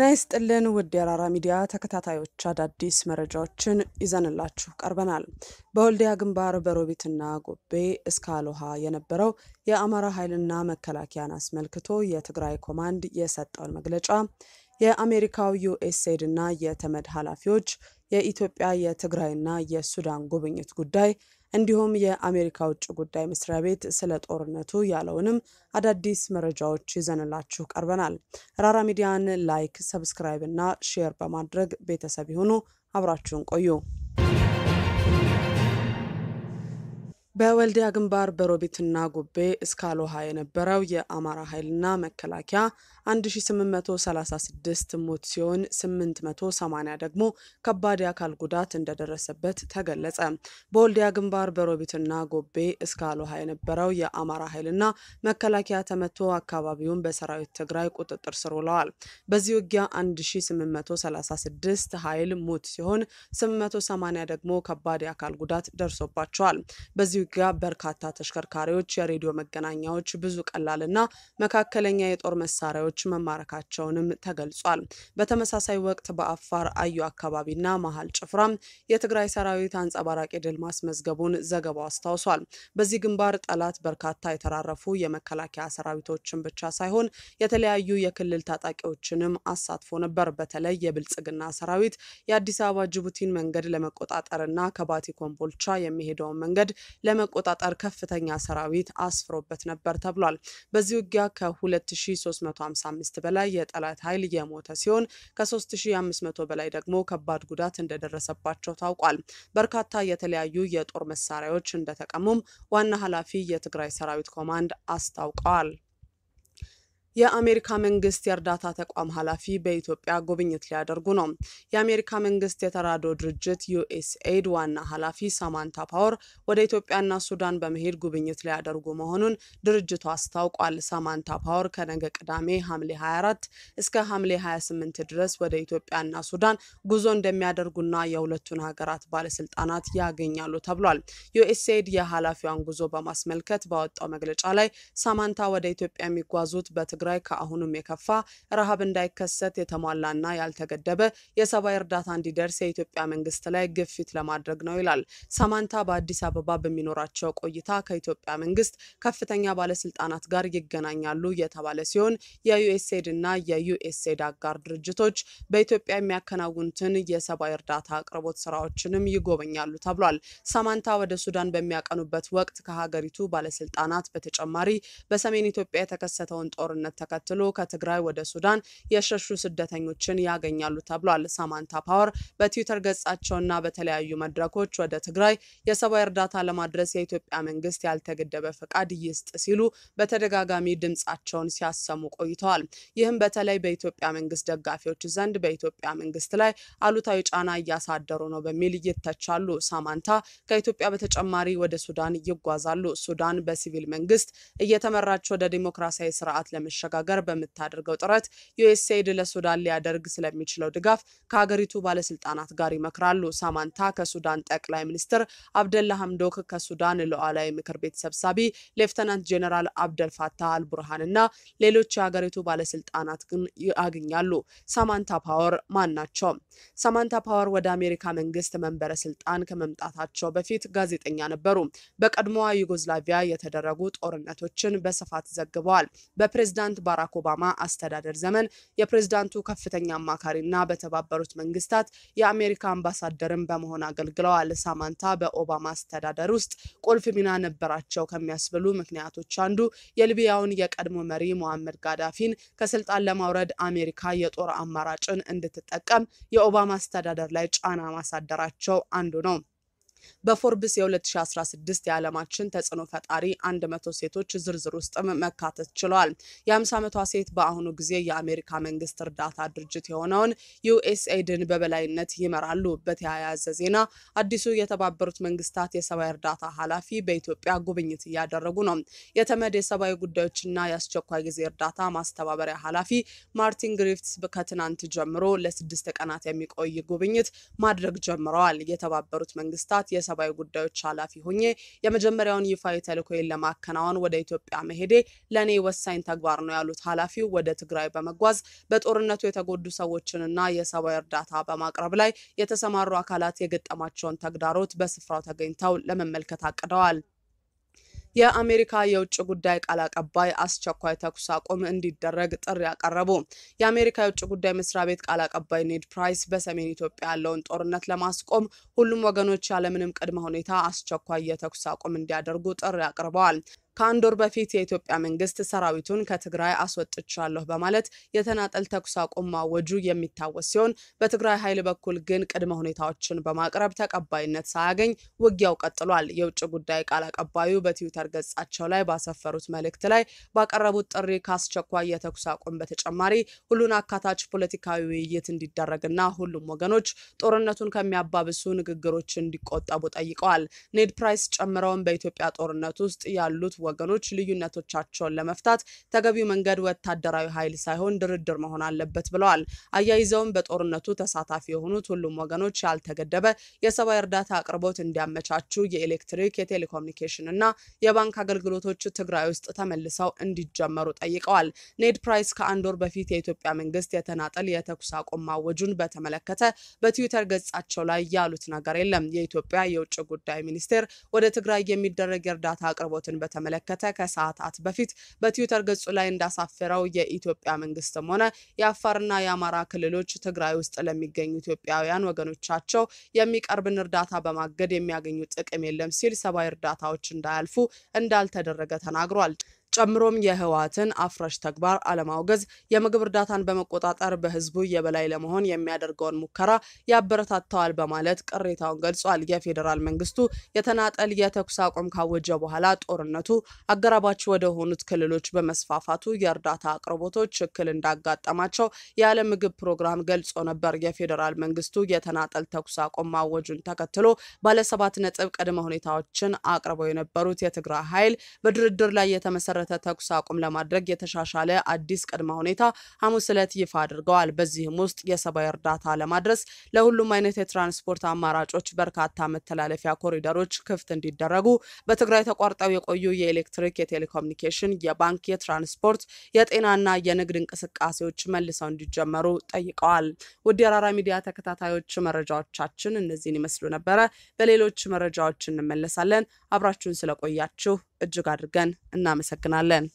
ጤና ይስጥልን ውድ የራራ ሚዲያ ተከታታዮች፣ አዳዲስ መረጃዎችን ይዘንላችሁ ቀርበናል። በወልዲያ ግንባር በሮቢትና ጎቤ እስከ አሎሃ የነበረው የአማራ ኃይልና መከላከያን አስመልክቶ የትግራይ ኮማንድ የሰጠውን መግለጫ የአሜሪካው ዩኤስኤድ እና የተመድ ኃላፊዎች የኢትዮጵያ የትግራይና የሱዳን ጉብኝት ጉዳይ እንዲሁም የአሜሪካ ውጭ ጉዳይ መስሪያ ቤት ስለ ጦርነቱ ያለውንም አዳዲስ መረጃዎች ይዘንላችሁ ቀርበናል። ራራ ሚዲያን ላይክ፣ ሰብስክራይብ እና ሼር በማድረግ ቤተሰብ ይሁኑ። አብራችሁን ቆዩ። በወልዲያ ግንባር በሮቢትና ጉቤ እስከ የነበረው የአማራ ኃይልና መከላከያ 1836 ሞት ሲሆን 880 ደግሞ ከባድ የአካል ጉዳት እንደደረሰበት ተገለጸ። በወልዲያ ግንባር በሮቢትና ጉቤ እስከ የነበረው የአማራ ኃይልና መከላከያ ተመቶ አካባቢውን በሰራዊት ትግራይ ቁጥጥር ስር ውለዋል። በዚህ ውጊያ 1836 ኃይል ሞት ሲሆን 880 ደግሞ ከባድ የአካል ጉዳት ደርሶባቸዋል። በዚህ ዝርጊያ በርካታ ተሽከርካሪዎች፣ የሬዲዮ መገናኛዎች፣ ብዙ ቀላልና መካከለኛ የጦር መሳሪያዎች መማረካቸውንም ተገልጿል። በተመሳሳይ ወቅት በአፋር አዩ አካባቢና መሀል ጭፍራም የትግራይ ሰራዊት አንጸባራቂ ድል ማስመዝገቡን ዘገባው አስታውሷል። በዚህ ግንባር ጠላት በርካታ የተራረፉ የመከላከያ ሰራዊቶችን ብቻ ሳይሆን የተለያዩ የክልል ታጣቂዎችንም አሳትፎ ነበር። በተለይ የብልጽግና ሰራዊት የአዲስ አበባ ጅቡቲን መንገድ ለመቆጣጠርና ከባቲ ኮምቦልቻ የሚሄደውን መንገድ ለመቆጣጠር ከፍተኛ ሰራዊት አስፍሮበት ነበር ተብሏል። በዚህ ውጊያ ከ2355 በላይ የጠላት ኃይል የሞተ ሲሆን ከ3500 በላይ ደግሞ ከባድ ጉዳት እንደደረሰባቸው ታውቋል። በርካታ የተለያዩ የጦር መሳሪያዎች እንደተቀሙም ዋና ኃላፊ የትግራይ ሰራዊት ኮማንድ አስታውቀዋል። የአሜሪካ መንግስት የእርዳታ ተቋም ኃላፊ በኢትዮጵያ ጉብኝት ሊያደርጉ ነው። የአሜሪካ መንግስት የተራድኦ ድርጅት ዩኤስኤድ ዋና ኃላፊ ሳማንታ ፓወር ወደ ኢትዮጵያና ሱዳን በመሄድ ጉብኝት ሊያደርጉ መሆኑን ድርጅቱ አስታውቋል። ሳማንታ ፓወር ከነገ ቅዳሜ ሐምሌ 24 እስከ ሐምሌ 28 ድረስ ወደ ኢትዮጵያና ሱዳን ጉዞ እንደሚያደርጉና የሁለቱን ሀገራት ባለስልጣናት ያገኛሉ ተብሏል። ዩኤስኤድ የኃላፊዋን ጉዞ በማስመልከት ባወጣው መግለጫ ላይ ሳማንታ ወደ ኢትዮጵያ የሚጓዙት በትግራ ትግራይ ከአሁኑም የከፋ ረሃብ እንዳይከሰት የተሟላና ያልተገደበ የሰብአዊ እርዳታ እንዲደርስ የኢትዮጵያ መንግስት ላይ ግፊት ለማድረግ ነው ይላል። ሳማንታ በአዲስ አበባ በሚኖራቸው ቆይታ ከኢትዮጵያ መንግስት ከፍተኛ ባለስልጣናት ጋር ይገናኛሉ የተባለ ሲሆን የዩኤስኤድ እና የዩኤስኤድ አጋር ድርጅቶች በኢትዮጵያ የሚያከናውኑትን የሰብአዊ እርዳታ አቅርቦት ስራዎችንም ይጎበኛሉ ተብሏል። ሳማንታ ወደ ሱዳን በሚያቀኑበት ወቅት ከሀገሪቱ ባለስልጣናት በተጨማሪ በሰሜን ኢትዮጵያ የተከሰተውን ጦርነት ጦርነት ተከትሎ ከትግራይ ወደ ሱዳን የሸሹ ስደተኞችን ያገኛሉ ተብሏል። ሳማንታ ፓወር በትዊተር ገጻቸውና በተለያዩ መድረኮች ወደ ትግራይ የሰብአዊ እርዳታ ለማድረስ የኢትዮጵያ መንግስት ያልተገደበ ፈቃድ ይስጥ ሲሉ በተደጋጋሚ ድምጻቸውን ሲያሰሙ ቆይተዋል። ይህም በተለይ በኢትዮጵያ መንግስት ደጋፊዎች ዘንድ በኢትዮጵያ መንግስት ላይ አሉታዊ ጫና እያሳደሩ ነው በሚል ይተቻሉ። ሳማንታ ከኢትዮጵያ በተጨማሪ ወደ ሱዳን ይጓዛሉ። ሱዳን በሲቪል መንግስት እየተመራች ወደ ዲሞክራሲያዊ ስርዓት ለመሸ ለማሸጋገር በምታደርገው ጥረት ዩኤስኤድ ለሱዳን ሊያደርግ ስለሚችለው ድጋፍ ከሀገሪቱ ባለስልጣናት ጋር ይመክራሉ። ሳማንታ ከሱዳን ጠቅላይ ሚኒስትር አብደላ ሀምዶክ ከሱዳን ሉዓላዊ ምክር ቤት ሰብሳቢ ሌፍተናንት ጄኔራል አብደል ፋታህ አልቡርሃን እና ሌሎች የሀገሪቱ ባለስልጣናት ግን ያገኛሉ። ሳማንታ ፓወር ማን ናቸው? ሳማንታ ፓወር ወደ አሜሪካ መንግስት መንበረ ስልጣን ከመምጣታቸው በፊት ጋዜጠኛ ነበሩ። በቀድሞዋ ዩጎዝላቪያ የተደረጉ ጦርነቶችን በስፋት ዘግበዋል። በፕሬዝዳንት ፕሬዚዳንት ባራክ ኦባማ አስተዳደር ዘመን የፕሬዝዳንቱ ከፍተኛ አማካሪና በተባበሩት መንግስታት የአሜሪካ አምባሳደርን በመሆን አገልግለዋል። ሳማንታ በኦባማ አስተዳደር ውስጥ ቁልፍ ሚና ነበራቸው ከሚያስብሉ ምክንያቶች አንዱ የሊቢያውን የቀድሞ መሪ ሞሐመድ ጋዳፊን ከስልጣን ለማውረድ አሜሪካ የጦር አማራጭን እንድትጠቀም የኦባማ አስተዳደር ላይ ጫና ማሳደራቸው አንዱ ነው። በፎርብስ የ2016 የዓለማችን ተጽዕኖ ፈጣሪ 100 ሴቶች ዝርዝር ውስጥም መካተት ችሏል። የ50 ዓመቷ ሴት በአሁኑ ጊዜ የአሜሪካ መንግስት እርዳታ ድርጅት የሆነውን ዩኤስኤድን በበላይነት ይመራሉ። በተያያዘ ዜና አዲሱ የተባበሩት መንግስታት የሰብአዊ እርዳታ ኃላፊ በኢትዮጵያ ጉብኝት እያደረጉ ነው። የተመድ የሰብአዊ ጉዳዮችና የአስቸኳይ ጊዜ እርዳታ ማስተባበሪያ ኃላፊ ማርቲን ግሪፍትስ ከትናንት ጀምሮ ለስድስት ቀናት የሚቆይ ጉብኝት ማድረግ ጀምረዋል። የተባበሩት መንግስታት ረዳት የሰብአዊ ጉዳዮች ኃላፊ ሆኜ የመጀመሪያውን ይፋዊ ተልዕኮዬን ለማከናወን ወደ ኢትዮጵያ መሄዴ ለእኔ ወሳኝ ተግባር ነው ያሉት ኃላፊው ወደ ትግራይ በመጓዝ በጦርነቱ የተጎዱ ሰዎችንና የሰብአዊ እርዳታ በማቅረብ ላይ የተሰማሩ አካላት የገጠማቸውን ተግዳሮት በስፍራው ተገኝተው ለመመልከት አቅደዋል። የአሜሪካ የውጭ ጉዳይ ቃል አቀባይ አስቸኳይ ተኩስ አቁም እንዲደረግ ጥሪ አቀረቡ። የአሜሪካ የውጭ ጉዳይ መስሪያ ቤት ቃል አቀባይ ኔድ ፕራይስ በሰሜን ኢትዮጵያ ያለውን ጦርነት ለማስቆም ሁሉም ወገኖች ያለምንም ቅድመ ሁኔታ አስቸኳይ የተኩስ አቁም እንዲያደርጉ ጥሪ አቅርበዋል። ከአንድ ወር በፊት የኢትዮጵያ መንግስት ሰራዊቱን ከትግራይ አስወጥቻለሁ በማለት የተናጠል ተኩስ አቁም ማወጁ የሚታወስ ሲሆን በትግራይ ኃይል በኩል ግን ቅድመ ሁኔታዎችን በማቅረብ ተቀባይነት ሳያገኝ ውጊያው ቀጥሏል። የውጭ ጉዳይ ቃል አቀባዩ በትዊተር ገጻቸው ላይ ባሰፈሩት መልእክት ላይ ባቀረቡት ጥሪ ከአስቸኳይ የተኩስ አቁም በተጨማሪ ሁሉን አካታች ፖለቲካዊ ውይይት እንዲደረግና ሁሉም ወገኖች ጦርነቱን ከሚያባብሱ ንግግሮች እንዲቆጠቡ ጠይቀዋል። ኔድ ፕራይስ ጨምረውን በኢትዮጵያ ጦርነት ውስጥ ያሉት ወገኖች ልዩነቶቻቸውን ለመፍታት ተገቢው መንገድ ወታደራዊ ኃይል ሳይሆን ድርድር መሆን አለበት ብለዋል። አያይዘውም በጦርነቱ ተሳታፊ የሆኑት ሁሉም ወገኖች ያልተገደበ የሰብአዊ እርዳታ አቅርቦት እንዲያመቻቹ፣ የኤሌክትሪክ፣ የቴሌኮሙኒኬሽን እና የባንክ አገልግሎቶች ትግራይ ውስጥ ተመልሰው እንዲጀመሩ ጠይቀዋል። ኔድ ፕራይስ ከአንድ ወር በፊት የኢትዮጵያ መንግስት የተናጠል የተኩስ አቁም ማወጁን በተመለከተ በትዊተር ገጻቸው ላይ ያሉት ነገር የለም። የኢትዮጵያ የውጭ ጉዳይ ሚኒስቴር ወደ ትግራይ የሚደረግ የእርዳታ አቅርቦትን በተመለከተ በተመለከተ ከሰዓታት በፊት በትዊተር ገጹ ላይ እንዳሳፈረው የኢትዮጵያ መንግስትም ሆነ የአፋርና የአማራ ክልሎች ትግራይ ውስጥ ለሚገኙ ኢትዮጵያውያን ወገኖቻቸው የሚቀርብን እርዳታ በማገድ የሚያገኙ ጥቅም የለም ሲል ሰብአዊ እርዳታዎች እንዳያልፉ እንዳልተደረገ ተናግሯል። ጨምሮም የህወሓትን አፍራሽ ተግባር አለማውገዝ የምግብ እርዳታን በመቆጣጠር በህዝቡ የበላይ ለመሆን የሚያደርገውን ሙከራ ያበረታተዋል በማለት ቅሬታውን ገልጿል። የፌዴራል መንግስቱ የተናጠል የተኩስ አቁም ካወጀ በኋላ ጦርነቱ አጎራባች ወደ ሆኑት ክልሎች በመስፋፋቱ የእርዳታ አቅርቦቶች እክል እንዳጋጠማቸው የዓለም ምግብ ፕሮግራም ገልጾ ነበር። የፌዴራል መንግስቱ የተናጠል ተኩስ አቁም ማወጁን ተከትሎ ባለሰባት ነጥብ ቅድመ ሁኔታዎችን አቅርበው የነበሩት የትግራይ ኃይል በድርድር ላይ የተመሰረ የተመሰረተ ተኩስ አቁም ለማድረግ የተሻሻለ አዲስ ቅድመ ሁኔታ ሐሙስ ዕለት ይፋ አድርገዋል። በዚህም ውስጥ የሰብአዊ እርዳታ ለማድረስ ለሁሉም አይነት የትራንስፖርት አማራጮች በርካታ መተላለፊያ ኮሪደሮች ክፍት እንዲደረጉ፣ በትግራይ ተቋርጠው የቆዩ የኤሌክትሪክ፣ የቴሌኮሙኒኬሽን፣ የባንክ፣ የትራንስፖርት፣ የጤናና የንግድ እንቅስቃሴዎች መልሰው እንዲጀመሩ ጠይቀዋል። ውድ የራራ ሚዲያ ተከታታዮች መረጃዎቻችን እነዚህን ይመስሉ ነበረ። በሌሎች መረጃዎች እንመለሳለን። አብራችሁን ስለቆያችሁ እጅግ አድርገን እናመሰግናለን።